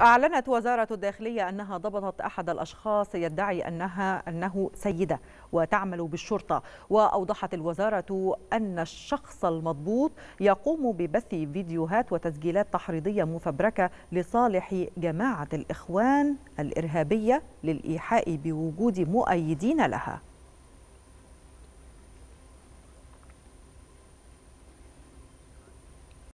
أعلنت وزارة الداخلية أنها ضبطت أحد الأشخاص يدعي أنها أنه سيدة وتعمل بالشرطة وأوضحت الوزارة أن الشخص المضبوط يقوم ببث فيديوهات وتسجيلات تحريضية مفبركة لصالح جماعة الإخوان الإرهابية للإيحاء بوجود مؤيدين لها